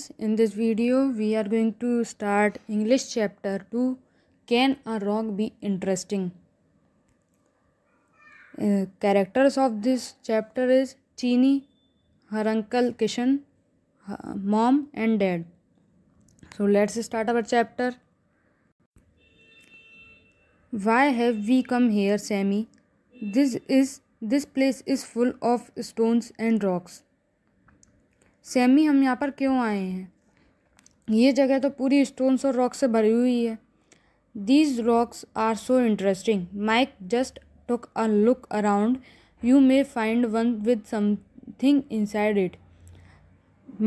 students in this video we are going to start english chapter 2 can a rock be interesting uh, characters of this chapter is chini her uncle kishan her mom and dad so let's start our chapter why have we come here sammy this is this place is full of stones and rocks सेमी हम यहाँ पर क्यों आए हैं ये जगह तो पूरी स्टोन्स और रॉक से भरी हुई है these rocks are so interesting Mike just took a look around you may find one with something inside it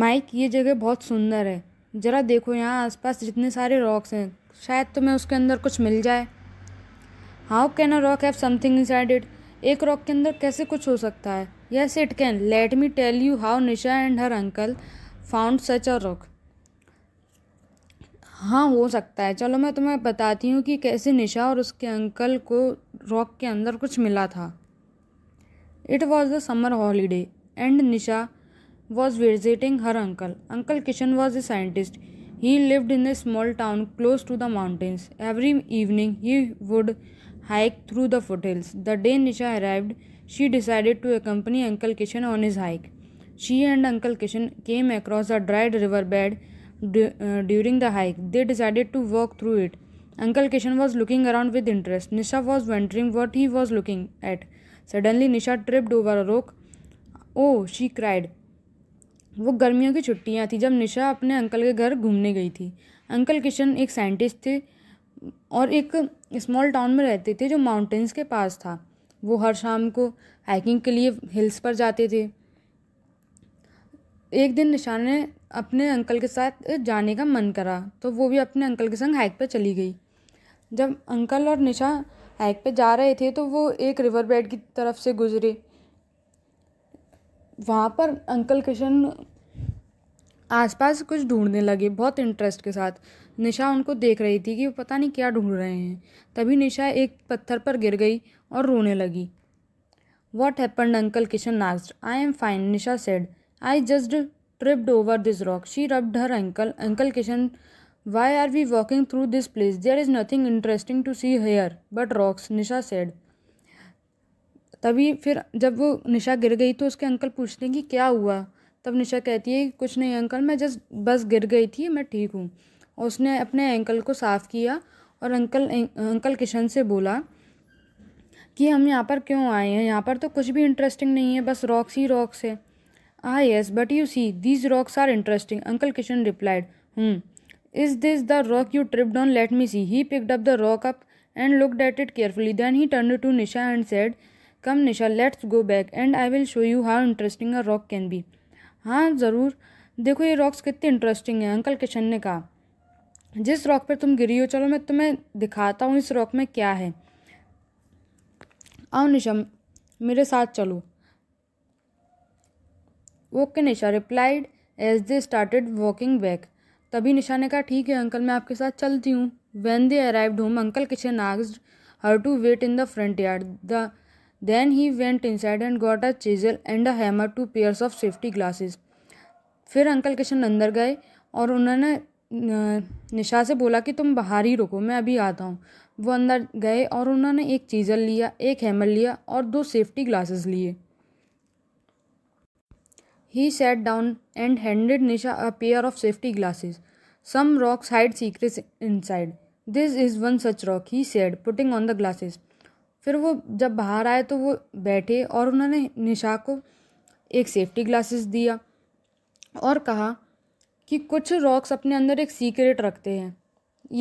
Mike ये जगह बहुत सुंदर है ज़रा देखो यहाँ आसपास जितने सारे रॉक्स हैं शायद तुम्हें उसके अंदर कुछ मिल जाए how can a rock have something inside it एक रॉक के अंदर कैसे कुछ हो सकता है yes it can let me tell you how Nisha and her uncle found such a rock हाँ हो सकता है चलो मैं तुम्हें बताती हूँ कि कैसे निशा और उसके अंकल को रॉक के अंदर कुछ मिला था it was the summer holiday and Nisha was visiting her uncle uncle Kishan was a scientist he lived in a small town close to the mountains every evening he would hike through the foothills the day Nisha arrived she decided to accompany Uncle Kishan on his hike. She and Uncle Kishan came across a dried riverbed d- uh, during the hike. They decided to walk through it. Uncle Kishan was looking around with interest. Nisha was wondering what he was looking at. Suddenly, Nisha tripped over a rock. Oh, she cried. वो गर्मियों की छुट्टियां थी जब निशा अपने uncle के घर घूमने गई थी अंकल किशन एक साइंटिस्ट थे और एक स्मॉल टाउन में रहते थे जो माउंटेन्स के पास था वो हर शाम को हाइकिंग के लिए हिल्स पर जाते थे एक दिन निशान ने अपने अंकल के साथ जाने का मन करा तो वो भी अपने अंकल के संग हाइक पर चली गई जब अंकल और निशा हाइक पर जा रहे थे तो वो एक रिवर बेड की तरफ से गुजरे वहाँ पर अंकल किशन आसपास कुछ ढूंढने लगे बहुत इंटरेस्ट के साथ निशा उनको देख रही थी कि वो पता नहीं क्या ढूंढ रहे हैं तभी निशा एक पत्थर पर गिर गई और रोने लगी वॉट हैपन्ड अंकल किशन नास्ट I am fine Nisha said I just tripped over this rock she rubbed her uncle uncle Kishan why are we walking through this place there is nothing interesting to see here but rocks Nisha said तभी फिर जब वो निशा गिर गई तो उसके uncle पूछते हैं कि क्या हुआ तब निशा कहती है कुछ नहीं अंकल मैं जस्ट बस गिर गई थी मैं ठीक हूँ उसने अपने एंकल को साफ़ किया और अंकल अंकल किशन से बोला कि हम यहाँ पर क्यों आए हैं यहाँ पर तो कुछ भी इंटरेस्टिंग नहीं है बस रॉक्स ही रॉक्स है ah yes but you see these rocks are interesting uncle Kishan replied hmm is this the rock you trip on let me see he picked up the rock up and look at it carefully then he turn to Nisha and said come Nisha let's go back and I will show you how interesting a rock can be हाँ ज़रूर देखो ये rocks कितनी interesting है uncle Kishan ने कहा जिस rock पर तुम गिरी हो चलो मैं तुम्हें दिखाता हूँ इस रॉक में क्या है आओ निशा मेरे साथ चलो okay Nisha replied as they started walking back तभी निशा ने कहा ठीक है अंकल मैं आपके साथ चलती हूँ when they arrived home uncle Kishan आग her to wait in the front yard the Then he went inside and got a chisel and a hammer, to pairs of safety glasses. फिर अंकल किशन अंदर गए और उन्होंने निशा से बोला कि तुम बाहर ही रुको मैं अभी आता हूँ वो अंदर गए और उन्होंने एक चीज़ल लिया एक हैमर लिया और दो सेफ्टी ग्लासेस लिए he sat down and handed Nisha a pair of safety glasses some rocks hide secrets inside this is one such rock he said putting on the glasses फिर वो जब बाहर आए तो वो बैठे और उन्होंने निशा को एक सेफ्टी ग्लासेस दिया और कहा कि कुछ रॉक्स अपने अंदर एक सीक्रेट रखते हैं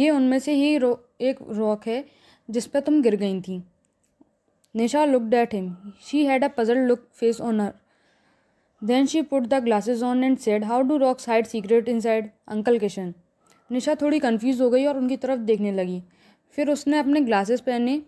ये उनमें से ही रो एक रॉक है जिस पर तुम गिर गई थी Nisha look at him she had a puzzle look face on her then she put the glasses on and said how do rocks hide secret inside uncle Kishan Nisha थोड़ी कन्फ्यूज हो गई और उनकी तरफ देखने लगी फिर उसने अपने ग्लासेस पहने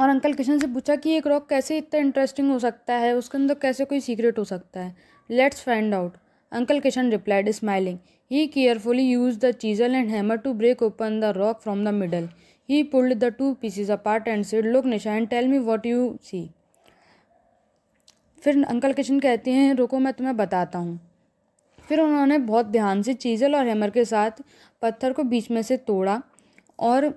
और अंकल किशन से पूछा कि एक रॉक कैसे इतना इंटरेस्टिंग हो सकता है उसके अंदर कैसे कोई सीक्रेट हो सकता है let's find out uncle Kishan replied smiling he carefully use the chisel and hammer to break open the rock from the middle he pulled the two pieces apart and said look निशाइन tell me what you see फिर uncle Kishan कहते हैं रुको मैं तुम्हें बताता हूँ फिर उन्होंने बहुत ध्यान से चीजल और हैमर के साथ पत्थर को बीच में से तोड़ा और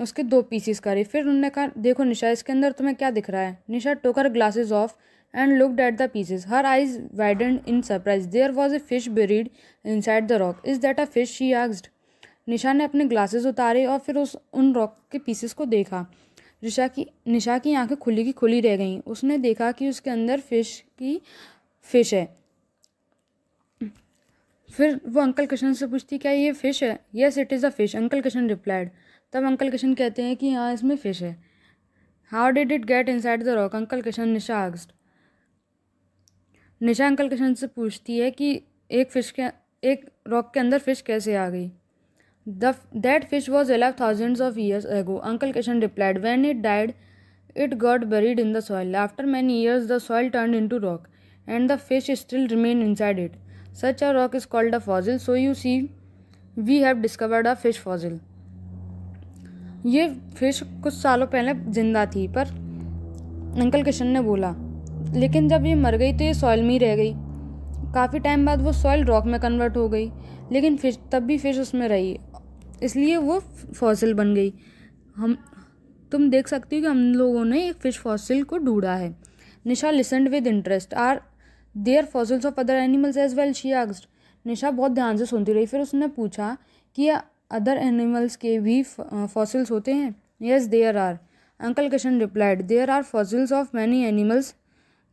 उसके दो पीसीस करे फिर उन्होंने कहा देखो निशा इसके अंदर तुम्हें क्या दिख रहा है Nisha took her glasses off and looked at the pieces her eyes widen in surprise there was a fish buried inside the rock is that a fish she आग्स्ड निशा ने अपने ग्लासेस उतारे और फिर उस उन रॉक के पीसेस को देखा निशा की निशा की आंखें खुली की खुली रह गईं उसने देखा कि उसके अंदर फिश की फिश है फिर वो अंकल कृष्ण से पूछती क्या ये फ़िश है yes it is a fish uncle Krishna replied तब अंकल कृष्ण कहते हैं कि हाँ इसमें फ़िश है how did it get inside the rock uncle Krishna Nisha आगस्ट निशा अंकल कृष्ण से पूछती है कि एक फ़िश के एक रॉक के अंदर फ़िश कैसे आ गई the that fish was alive thousands of years ago uncle Krishna replied when it died it got buried in the soil after many years the soil turn into rock and the fish still remain inside it such a rock is called a fossil so you see we have discovered a fish fossil ये fish कुछ सालों पहले ज़िंदा थी पर uncle Kishan ने बोला लेकिन जब ये मर गई तो ये सॉइल में ही रह गई काफ़ी टाइम बाद वो सॉइल रॉक में कन्वर्ट हो गई लेकिन फिश तब भी फिश उसमें रही इसलिए वो फॉसिल बन गई हम तुम देख सकती हो कि हम लोगों ने एक फ़िश फॉसिल को ढूंढा है Nisha listened with interest are they are fossils of other animals as well she आग्स्ड निशा बहुत ध्यान से सुनती रही फिर उसने पूछा कि अदर एनिमल्स के भी फॉसिल्स होते हैं yes there are uncle Kishan replied there are fossils of many animals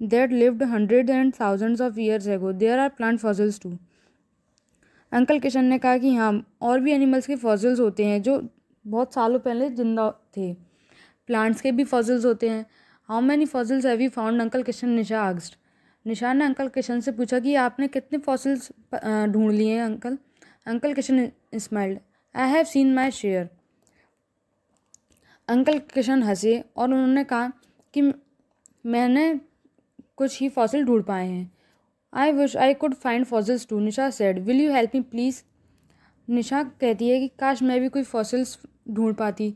that lived hundred and thousands of years ago there are plant fossils too uncle Kishan ने कहा कि हाँ और भी एनिमल्स के फॉसिल्स होते हैं जो बहुत सालों पहले जिंदा थे प्लांट्स के भी फॉसिल्स होते हैं how many fossils have you found uncle Kishan Nisha आग्स्ट निशान ने अंकल किशन से पूछा कि आपने कितने फॉसिल्स ढूंढ लिए हैं uncle uncle Kishan smiled I have seen my share uncle Kishan हंसे और उन्होंने कहा कि मैंने कुछ ही फॉसिल ढूंढ पाए हैं I wish I could find fossils too Nisha said will you help me please Nisha कहती है कि काश मैं भी कोई फॉसिल्स ढूंढ पाती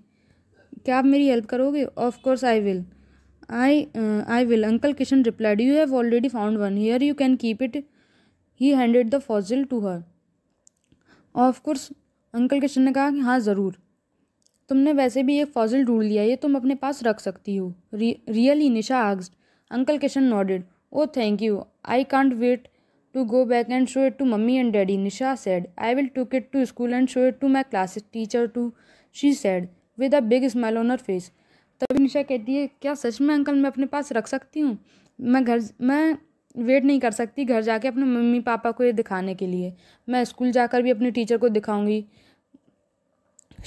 क्या आप मेरी हेल्प करोगे of course I will I I will uncle Kishan replied you have already found one here you can keep it he handed the fossil to her of course uncle Kishan ने कहा कि हाँ ज़रूर तुमने वैसे भी एक फॉजिल ढूंढ लिया ये तुम अपने पास रख सकती हो really Nisha asked uncle Kishan nodded oh thank you I can't wait to go back and show it to mummy and daddy Nisha said I will took it to school and show it to my classes teacher too she said with a big smile on her face तभी निशा कहती है क्या सच में uncle मैं अपने पास रख सकती हूँ मैं घर मैं वेट नहीं कर सकती घर जाके अपने मम्मी पापा को ये दिखाने के लिए मैं स्कूल जाकर भी अपने टीचर को दिखाऊंगी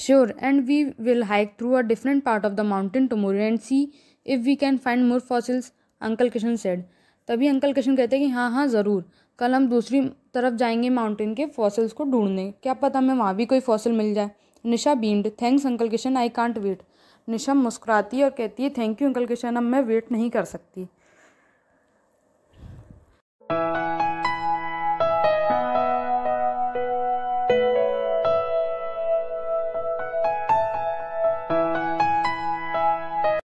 sure and we will hike through a different part of the mountain tomorrow and see if we can find more fossils uncle Kishan said तभी अंकल किशन कहते हैं कि हाँ हाँ ज़रूर कल हम दूसरी तरफ जाएंगे माउंटेन के फॉसिल्स को ढूंढने क्या पता हमें वहाँ भी कोई फॉसिल मिल जाए Nisha beamed thanks uncle Kishan I can't wait Nisha मुस्कुराती है और कहती है थैंक यू अंकल किशन अब मैं वेट नहीं कर सकती